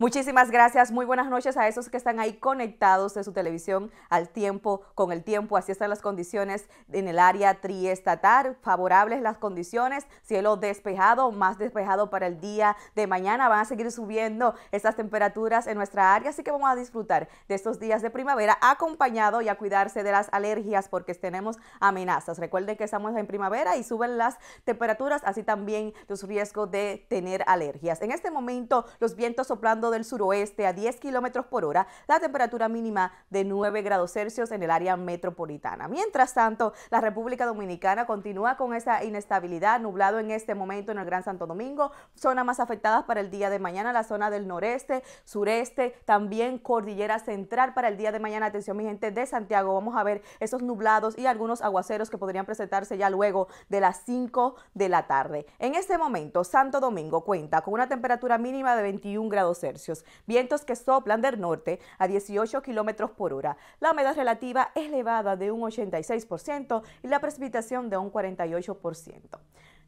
Muchísimas gracias, muy buenas noches a esos que están ahí conectados de su televisión al tiempo, con el tiempo, así están las condiciones en el área triestatal, favorables las condiciones, cielo despejado, más despejado para el día de mañana, van a seguir subiendo estas temperaturas en nuestra área, así que vamos a disfrutar de estos días de primavera acompañado y a cuidarse de las alergias porque tenemos amenazas. Recuerden que estamos en primavera y suben las temperaturas, así también los riesgos de tener alergias. En este momento los vientos soplando del suroeste a 10 kilómetros por hora, la temperatura mínima de 9 grados Celsius en el área metropolitana. Mientras tanto, la República Dominicana continúa con esa inestabilidad, nublado en este momento en el Gran Santo Domingo, zona más afectada para el día de mañana, la zona del noreste, sureste, también cordillera central para el día de mañana. Atención, mi gente de Santiago, vamos a ver esos nublados y algunos aguaceros que podrían presentarse ya luego de las 5 de la tarde. En este momento, Santo Domingo cuenta con una temperatura mínima de 21 grados Celsius vientos que soplan del norte a 18 kilómetros por hora. La humedad relativa es elevada de un 86% y la precipitación de un 48%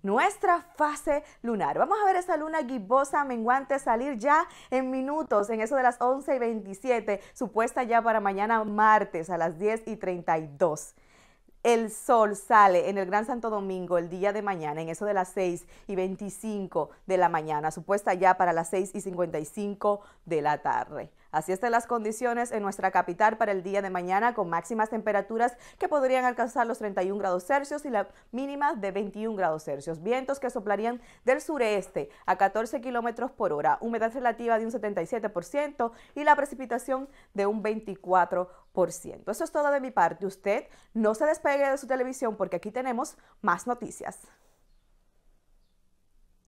nuestra fase lunar. Vamos a ver esa luna gibosa menguante salir ya en minutos, en eso de las 11 y 27, supuesta ya para mañana martes a las 10 y 32. El sol sale en el Gran Santo Domingo el día de mañana, en eso de las seis y 25 de la mañana, supuesta ya para las seis y 55 de la tarde. Así están las condiciones en nuestra capital para el día de mañana con máximas temperaturas que podrían alcanzar los 31 grados Celsius y la mínima de 21 grados Celsius. Vientos que soplarían del sureste a 14 kilómetros por hora, humedad relativa de un 77% y la precipitación de un 24%. Eso es todo de mi parte. Usted no se despegue de su televisión porque aquí tenemos más noticias.